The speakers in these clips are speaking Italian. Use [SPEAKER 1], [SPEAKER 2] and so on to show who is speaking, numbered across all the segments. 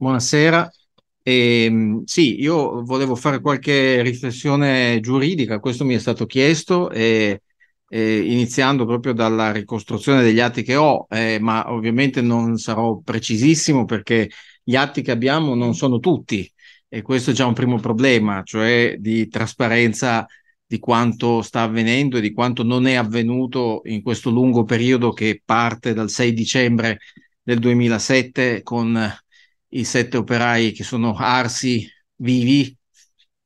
[SPEAKER 1] Buonasera. Eh, sì, io volevo fare qualche riflessione giuridica, questo mi è stato chiesto, eh, eh, iniziando proprio dalla ricostruzione degli atti che ho, eh, ma ovviamente non sarò precisissimo perché gli atti che abbiamo non sono tutti e questo è già un primo problema, cioè di trasparenza di quanto sta avvenendo e di quanto non è avvenuto in questo lungo periodo che parte dal 6 dicembre del 2007 con i sette operai che sono arsi vivi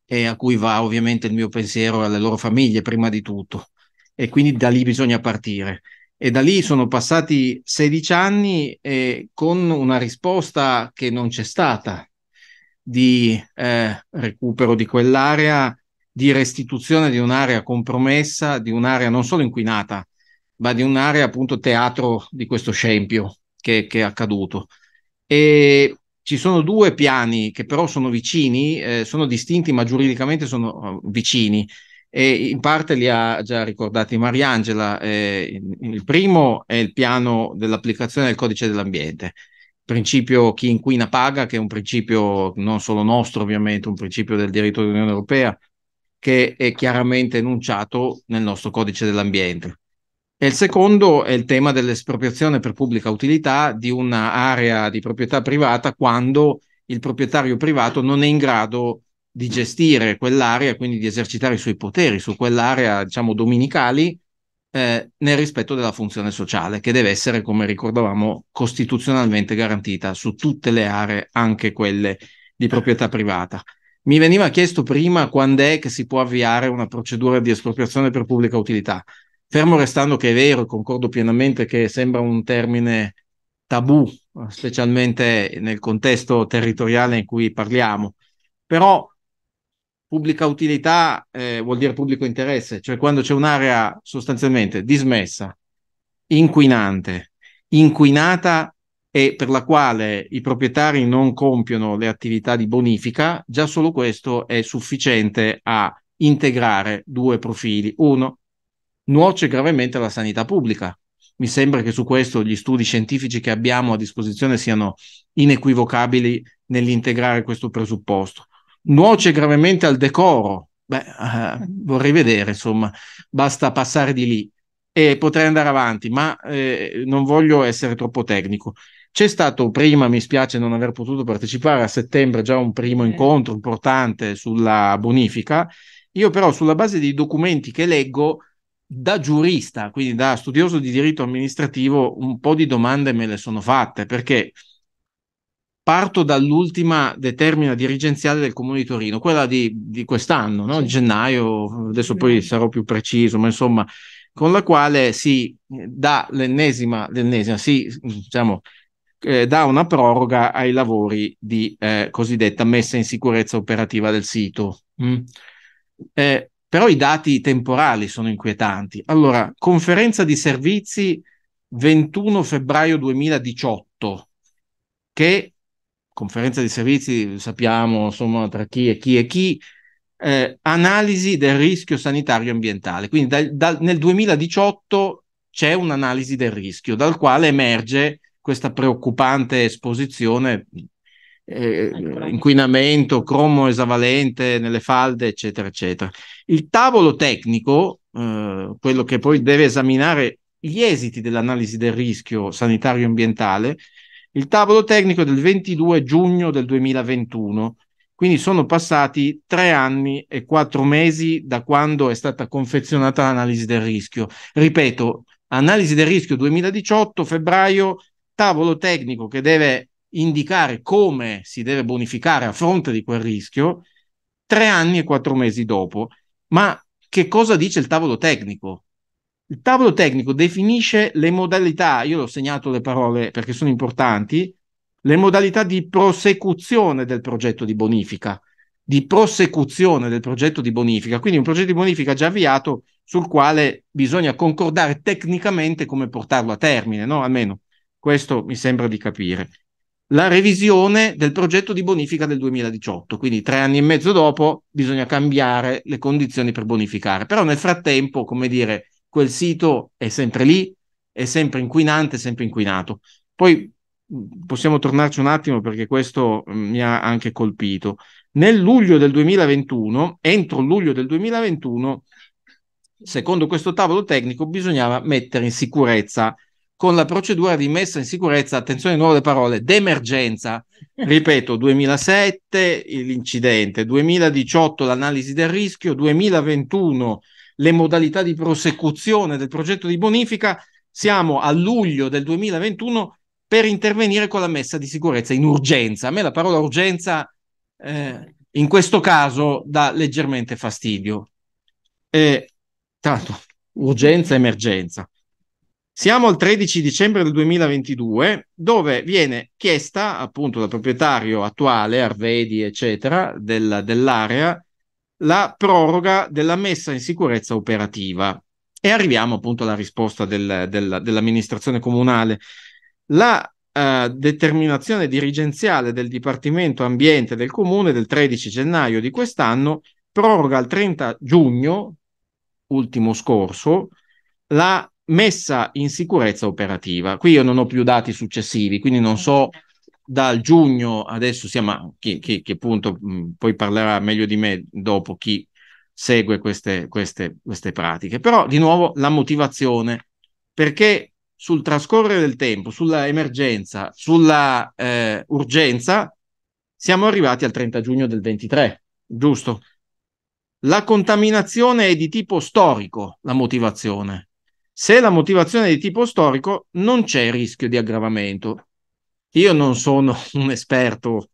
[SPEAKER 1] e a cui va ovviamente il mio pensiero e alle loro famiglie prima di tutto. E quindi da lì bisogna partire. E da lì sono passati 16 anni e con una risposta che non c'è stata di eh, recupero di quell'area, di restituzione di un'area compromessa, di un'area non solo inquinata, ma di un'area appunto teatro di questo scempio che, che è accaduto. E ci sono due piani che però sono vicini, eh, sono distinti ma giuridicamente sono eh, vicini e in parte li ha già ricordati Mariangela. Eh, il primo è il piano dell'applicazione del codice dell'ambiente, principio chi inquina paga, che è un principio non solo nostro ovviamente, un principio del diritto dell'Unione Europea che è chiaramente enunciato nel nostro codice dell'ambiente. E il secondo è il tema dell'espropriazione per pubblica utilità di un'area di proprietà privata quando il proprietario privato non è in grado di gestire quell'area, quindi di esercitare i suoi poteri su quell'area, diciamo, dominicali, eh, nel rispetto della funzione sociale, che deve essere, come ricordavamo, costituzionalmente garantita su tutte le aree, anche quelle di proprietà privata. Mi veniva chiesto prima quando è che si può avviare una procedura di espropriazione per pubblica utilità. Fermo restando che è vero, concordo pienamente che sembra un termine tabù, specialmente nel contesto territoriale in cui parliamo, però pubblica utilità eh, vuol dire pubblico interesse, cioè quando c'è un'area sostanzialmente dismessa, inquinante, inquinata e per la quale i proprietari non compiono le attività di bonifica, già solo questo è sufficiente a integrare due profili. Uno, nuoce gravemente alla sanità pubblica. Mi sembra che su questo gli studi scientifici che abbiamo a disposizione siano inequivocabili nell'integrare questo presupposto. Nuoce gravemente al decoro. Beh, eh, vorrei vedere, insomma, basta passare di lì e potrei andare avanti, ma eh, non voglio essere troppo tecnico. C'è stato prima, mi spiace non aver potuto partecipare a settembre, già un primo eh. incontro importante sulla bonifica. Io però sulla base dei documenti che leggo da giurista, quindi da studioso di diritto amministrativo, un po' di domande me le sono fatte perché parto dall'ultima determina dirigenziale del Comune di Torino, quella di, di quest'anno, no? gennaio, adesso poi sarò più preciso, ma insomma, con la quale si dà l'ennesima, l'ennesima si diciamo, eh, dà una proroga ai lavori di eh, cosiddetta messa in sicurezza operativa del sito. Mm. Eh, però i dati temporali sono inquietanti. Allora, conferenza di servizi 21 febbraio 2018, che conferenza di servizi sappiamo insomma tra chi e chi e chi, eh, analisi del rischio sanitario ambientale. Quindi dal, dal, nel 2018 c'è un'analisi del rischio dal quale emerge questa preoccupante esposizione eh, ecco, inquinamento, cromo esavalente nelle falde, eccetera, eccetera. Il tavolo tecnico, eh, quello che poi deve esaminare gli esiti dell'analisi del rischio sanitario ambientale, il tavolo tecnico del 22 giugno del 2021, quindi sono passati tre anni e quattro mesi da quando è stata confezionata l'analisi del rischio. Ripeto, analisi del rischio 2018, febbraio, tavolo tecnico che deve indicare come si deve bonificare a fronte di quel rischio tre anni e quattro mesi dopo. Ma che cosa dice il tavolo tecnico? Il tavolo tecnico definisce le modalità, io l'ho segnato le parole perché sono importanti, le modalità di prosecuzione del progetto di bonifica, di prosecuzione del progetto di bonifica, quindi un progetto di bonifica già avviato sul quale bisogna concordare tecnicamente come portarlo a termine, no? Almeno questo mi sembra di capire la revisione del progetto di bonifica del 2018, quindi tre anni e mezzo dopo bisogna cambiare le condizioni per bonificare, però nel frattempo, come dire, quel sito è sempre lì, è sempre inquinante, sempre inquinato. Poi possiamo tornarci un attimo perché questo mi ha anche colpito. Nel luglio del 2021, entro luglio del 2021, secondo questo tavolo tecnico bisognava mettere in sicurezza con la procedura di messa in sicurezza, attenzione nuove parole, d'emergenza. Ripeto, 2007 l'incidente, 2018 l'analisi del rischio, 2021 le modalità di prosecuzione del progetto di bonifica, siamo a luglio del 2021 per intervenire con la messa di sicurezza in urgenza. A me la parola urgenza eh, in questo caso dà leggermente fastidio. E, tanto, urgenza, emergenza. Siamo al 13 dicembre del 2022, dove viene chiesta appunto dal proprietario attuale, Arvedi, eccetera, del, dell'area, la proroga della messa in sicurezza operativa. E arriviamo appunto alla risposta del, del, dell'amministrazione comunale. La eh, determinazione dirigenziale del Dipartimento Ambiente del Comune del 13 gennaio di quest'anno proroga al 30 giugno, ultimo scorso, la messa in sicurezza operativa. Qui io non ho più dati successivi, quindi non so dal giugno adesso siamo che, che, che punto mh, mm, poi parlerà meglio di me dopo chi segue queste, queste, queste pratiche. Però di nuovo la motivazione, perché sul trascorrere del tempo, sulla emergenza, sulla eh, urgenza, siamo arrivati al 30 giugno del 23, giusto? La contaminazione è di tipo storico, la motivazione. Se la motivazione è di tipo storico, non c'è rischio di aggravamento. Io non sono un esperto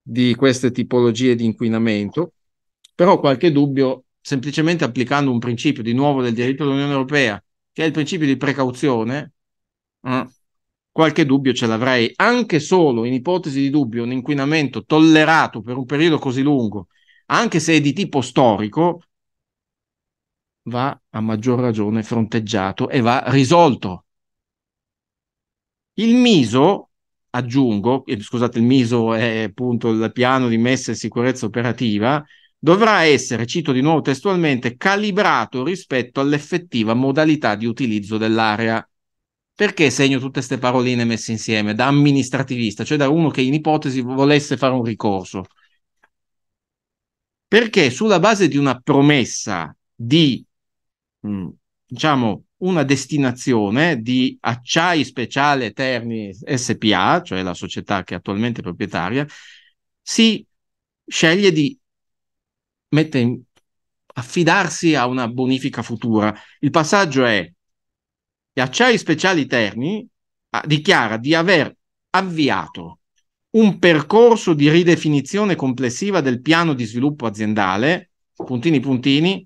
[SPEAKER 1] di queste tipologie di inquinamento, però qualche dubbio, semplicemente applicando un principio di nuovo del diritto dell'Unione Europea, che è il principio di precauzione, eh, qualche dubbio ce l'avrei, anche solo in ipotesi di dubbio un inquinamento tollerato per un periodo così lungo, anche se è di tipo storico, va a maggior ragione fronteggiato e va risolto. Il miso, aggiungo, scusate, il miso è appunto il piano di messa in sicurezza operativa, dovrà essere, cito di nuovo testualmente, calibrato rispetto all'effettiva modalità di utilizzo dell'area. Perché segno tutte queste paroline messe insieme da amministrativista, cioè da uno che in ipotesi volesse fare un ricorso? Perché sulla base di una promessa di Mm. diciamo, una destinazione di Acciai Speciale Terni SPA, cioè la società che è attualmente proprietaria, si sceglie di in, affidarsi a una bonifica futura. Il passaggio è che Acciai Speciali Terni ah, dichiara di aver avviato un percorso di ridefinizione complessiva del piano di sviluppo aziendale, puntini puntini,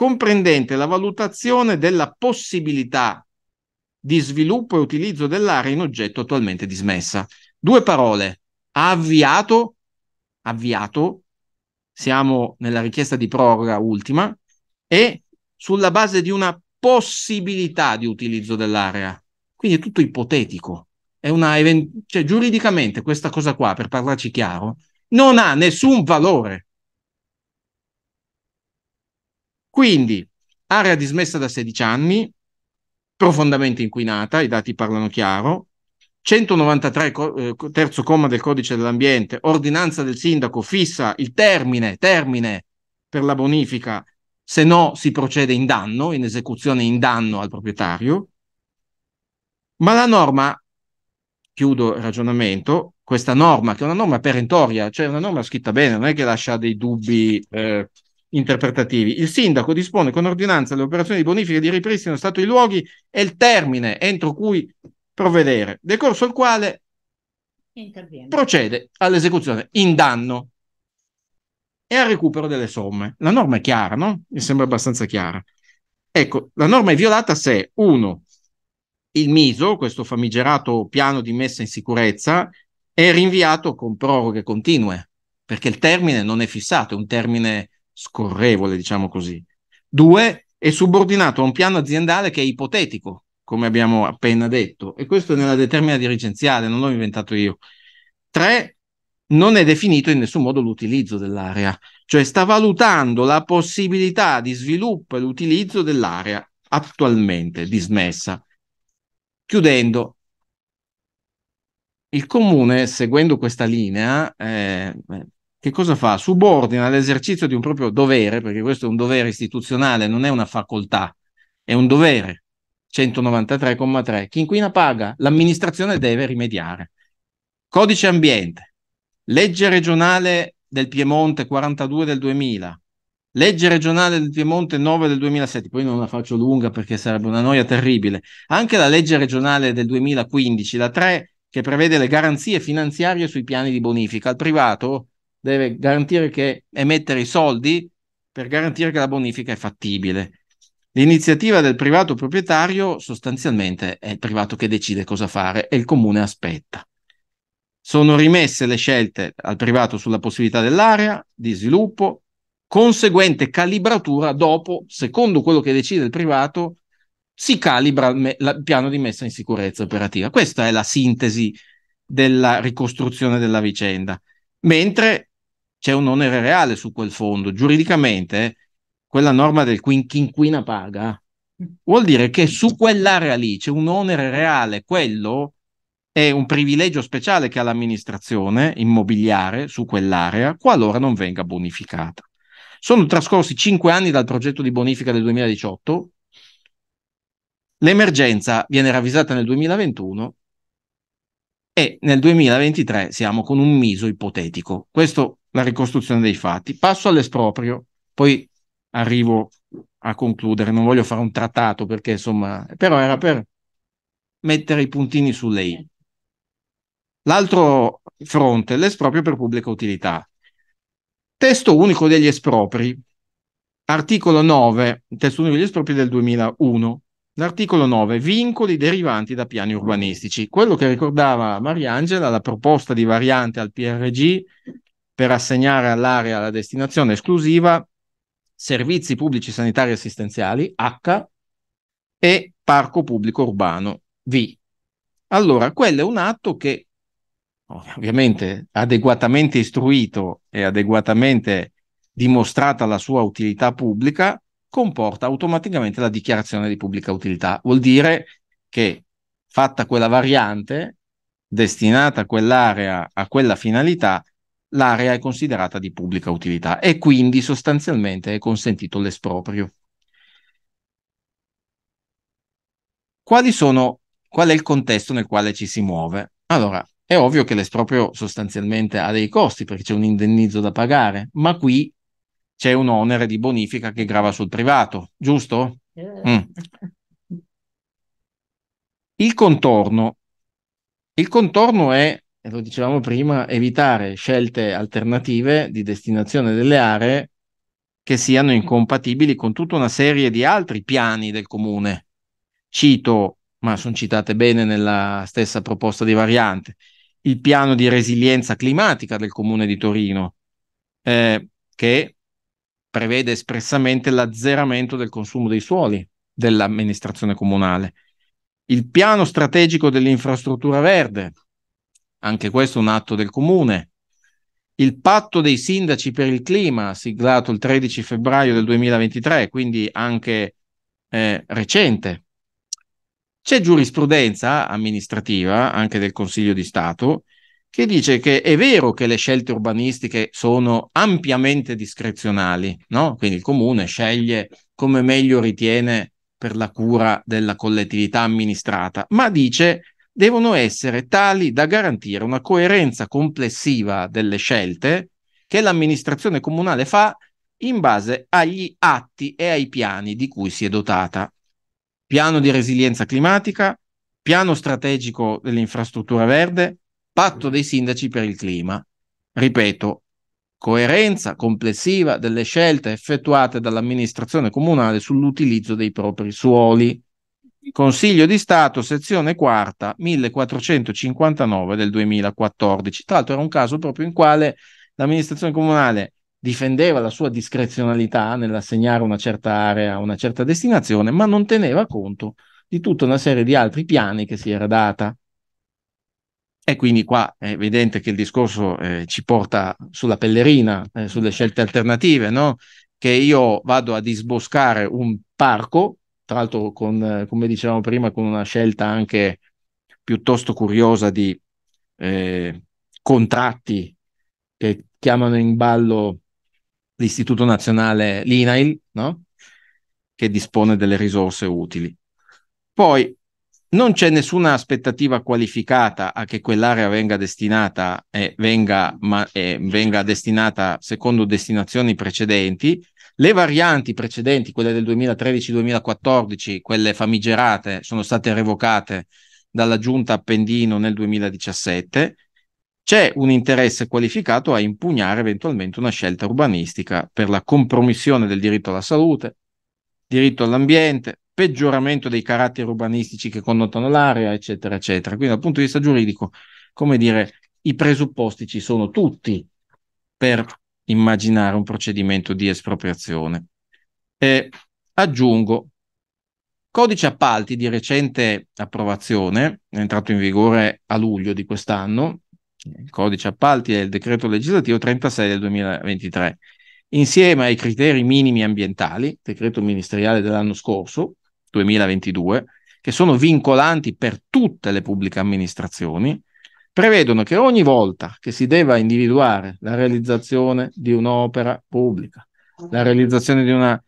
[SPEAKER 1] comprendente la valutazione della possibilità di sviluppo e utilizzo dell'area in oggetto attualmente dismessa. Due parole, avviato, avviato, siamo nella richiesta di proroga ultima, e sulla base di una possibilità di utilizzo dell'area. Quindi è tutto ipotetico. È una event- cioè, giuridicamente questa cosa qua, per parlarci chiaro, non ha nessun valore. Quindi, area dismessa da 16 anni, profondamente inquinata, i dati parlano chiaro, 193 eh, terzo comma del codice dell'ambiente, ordinanza del sindaco fissa il termine, termine per la bonifica, se no si procede in danno, in esecuzione in danno al proprietario. Ma la norma, chiudo il ragionamento, questa norma che è una norma perentoria, cioè una norma scritta bene, non è che lascia dei dubbi eh, interpretativi. Il sindaco dispone con ordinanza le operazioni di bonifica e di ripristino stato dei luoghi e il termine entro cui provvedere, decorso il quale Interviene. procede all'esecuzione in danno e al recupero delle somme. La norma è chiara, no? Mi sembra abbastanza chiara. Ecco, la norma è violata se uno, il MISO, questo famigerato piano di messa in sicurezza, è rinviato con proroghe continue, perché il termine non è fissato, è un termine scorrevole, diciamo così. Due, è subordinato a un piano aziendale che è ipotetico, come abbiamo appena detto, e questo è nella determina dirigenziale, non l'ho inventato io. Tre, non è definito in nessun modo l'utilizzo dell'area, cioè sta valutando la possibilità di sviluppo e l'utilizzo dell'area attualmente dismessa. Chiudendo, il comune, seguendo questa linea, eh, che cosa fa? Subordina l'esercizio di un proprio dovere, perché questo è un dovere istituzionale, non è una facoltà, è un dovere. 193,3. Chi inquina paga, l'amministrazione deve rimediare. Codice ambiente, legge regionale del Piemonte 42 del 2000, legge regionale del Piemonte 9 del 2007, poi non la faccio lunga perché sarebbe una noia terribile, anche la legge regionale del 2015, la 3, che prevede le garanzie finanziarie sui piani di bonifica al privato, deve garantire che emettere i soldi per garantire che la bonifica è fattibile. L'iniziativa del privato proprietario sostanzialmente è il privato che decide cosa fare e il comune aspetta. Sono rimesse le scelte al privato sulla possibilità dell'area di sviluppo, conseguente calibratura dopo, secondo quello che decide il privato, si calibra il piano di messa in sicurezza operativa. Questa è la sintesi della ricostruzione della vicenda. Mentre c'è un onere reale su quel fondo. Giuridicamente, quella norma del chi inquina paga vuol dire che su quell'area lì c'è un onere reale, quello è un privilegio speciale che ha l'amministrazione immobiliare su quell'area qualora non venga bonificata. Sono trascorsi cinque anni dal progetto di bonifica del 2018, l'emergenza viene ravvisata nel 2021 e nel 2023 siamo con un miso ipotetico. Questo la ricostruzione dei fatti. Passo all'esproprio, poi arrivo a concludere, non voglio fare un trattato perché insomma, però era per mettere i puntini su lei. L'altro fronte, l'esproprio per pubblica utilità. Testo unico degli espropri, articolo 9, testo unico degli espropri del 2001. L'articolo 9, vincoli derivanti da piani urbanistici. Quello che ricordava Mariangela, la proposta di variante al PRG per assegnare all'area la destinazione esclusiva servizi pubblici sanitari assistenziali H e parco pubblico urbano V. Allora, quello è un atto che ovviamente adeguatamente istruito e adeguatamente dimostrata la sua utilità pubblica, comporta automaticamente la dichiarazione di pubblica utilità. Vuol dire che fatta quella variante, destinata quell'area a quella finalità, l'area è considerata di pubblica utilità e quindi sostanzialmente è consentito l'esproprio. Sono, qual è il contesto nel quale ci si muove? Allora, è ovvio che l'esproprio sostanzialmente ha dei costi perché c'è un indennizzo da pagare, ma qui c'è un onere di bonifica che grava sul privato, giusto? Mm. Eh. Il contorno. Il contorno è e lo dicevamo prima, evitare scelte alternative di destinazione delle aree che siano incompatibili con tutta una serie di altri piani del comune. Cito, ma sono citate bene nella stessa proposta di variante, il piano di resilienza climatica del comune di Torino, eh, che prevede espressamente l'azzeramento del consumo dei suoli dell'amministrazione comunale. Il piano strategico dell'infrastruttura verde, anche questo è un atto del comune. Il patto dei sindaci per il clima, siglato il 13 febbraio del 2023, quindi anche eh, recente. C'è giurisprudenza amministrativa, anche del Consiglio di Stato, che dice che è vero che le scelte urbanistiche sono ampiamente discrezionali, no? quindi il comune sceglie come meglio ritiene per la cura della collettività amministrata, ma dice che devono essere tali da garantire una coerenza complessiva delle scelte che l'amministrazione comunale fa in base agli atti e ai piani di cui si è dotata. Piano di resilienza climatica, piano strategico dell'infrastruttura verde, patto dei sindaci per il clima. Ripeto, coerenza complessiva delle scelte effettuate dall'amministrazione comunale sull'utilizzo dei propri suoli. Consiglio di Stato, sezione quarta, 1459 del 2014. Tra l'altro era un caso proprio in quale l'amministrazione comunale difendeva la sua discrezionalità nell'assegnare una certa area a una certa destinazione, ma non teneva conto di tutta una serie di altri piani che si era data. E quindi qua è evidente che il discorso eh, ci porta sulla pellerina, eh, sulle scelte alternative, no? che io vado a disboscare un parco tra l'altro con, eh, come dicevamo prima, con una scelta anche piuttosto curiosa di eh, contratti che chiamano in ballo l'Istituto Nazionale, l'INAIL, no? che dispone delle risorse utili. Poi non c'è nessuna aspettativa qualificata a che quell'area venga destinata, eh, venga, ma, eh, venga destinata secondo destinazioni precedenti, le varianti precedenti, quelle del 2013-2014, quelle famigerate, sono state revocate dalla giunta Appendino nel 2017. C'è un interesse qualificato a impugnare eventualmente una scelta urbanistica per la compromissione del diritto alla salute, diritto all'ambiente, peggioramento dei caratteri urbanistici che connotano l'area, eccetera, eccetera. Quindi dal punto di vista giuridico, come dire, i presupposti ci sono tutti per immaginare un procedimento di espropriazione. E aggiungo, codice appalti di recente approvazione, è entrato in vigore a luglio di quest'anno, il codice appalti è il decreto legislativo 36 del 2023, insieme ai criteri minimi ambientali, decreto ministeriale dell'anno scorso, 2022, che sono vincolanti per tutte le pubbliche amministrazioni, prevedono che ogni volta che si debba individuare la realizzazione di un'opera pubblica, la realizzazione di una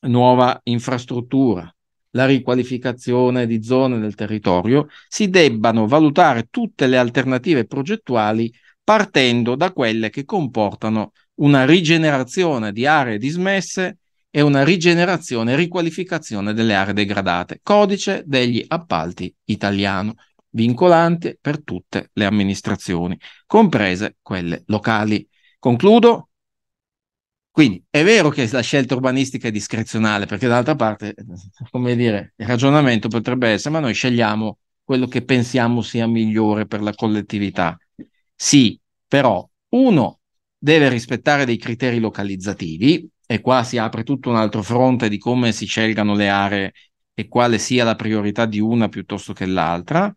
[SPEAKER 1] nuova infrastruttura, la riqualificazione di zone del territorio, si debbano valutare tutte le alternative progettuali partendo da quelle che comportano una rigenerazione di aree dismesse e una rigenerazione e riqualificazione delle aree degradate. Codice degli appalti italiano vincolante per tutte le amministrazioni, comprese quelle locali. Concludo. Quindi è vero che la scelta urbanistica è discrezionale, perché d'altra parte, come dire, il ragionamento potrebbe essere, ma noi scegliamo quello che pensiamo sia migliore per la collettività. Sì, però uno deve rispettare dei criteri localizzativi, e qua si apre tutto un altro fronte di come si scelgano le aree e quale sia la priorità di una piuttosto che l'altra,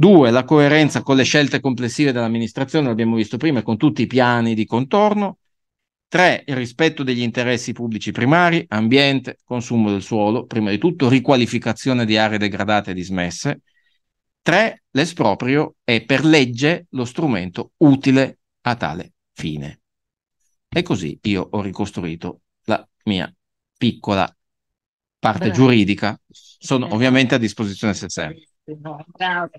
[SPEAKER 1] Due, la coerenza con le scelte complessive dell'amministrazione, l'abbiamo visto prima, con tutti i piani di contorno. Tre, il rispetto degli interessi pubblici primari, ambiente, consumo del suolo, prima di tutto, riqualificazione di aree degradate e dismesse. Tre, l'esproprio è per legge lo strumento utile a tale fine. E così io ho ricostruito la mia piccola parte Beh. giuridica. Sono eh. ovviamente a disposizione se serve. No, Bravo.